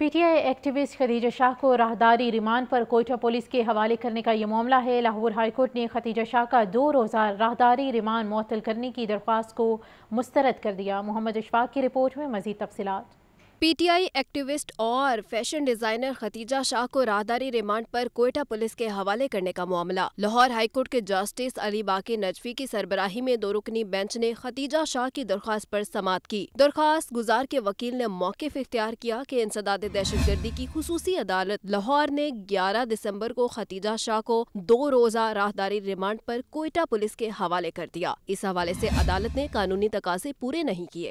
PTI activist Khadija Shah को राहदारी remand पर कोयटा पुलिस के हवाले करने का ये मामला है लाहौर हाईकोर्ट ने खदीजा शाह का दो रोज़ा राहदारी रिमांड मअतल करने की दरख्वास्त को मुस्तरद कर दिया मोहम्मद इशफाक की रिपोर्ट में मजीद तफसलत पीटीआई एक्टिविस्ट और फैशन डिजाइनर खतीजा शाह को राहदारी रिमांड पर कोयटा पुलिस के हवाले करने का मामला लाहौर हाईकोर्ट के जस्टिस अली बाकी नजफी की सरबराही में दो रुकनी बेंच ने खतीजा शाह की दरख्वास्त पर समात की दरख्वास्त गुजार के वकील ने मौके इख्तियार किया कि इंसदाद दहशत गर्दी की खसूसी अदालत लाहौर ने ग्यारह दिसम्बर को खतीजा शाह को दो रोजा राहदारी रिमांड पर कोयटा पुलिस के हवाले कर दिया इस हवाले ऐसी अदालत ने कानूनी तकाजे पूरे नहीं किए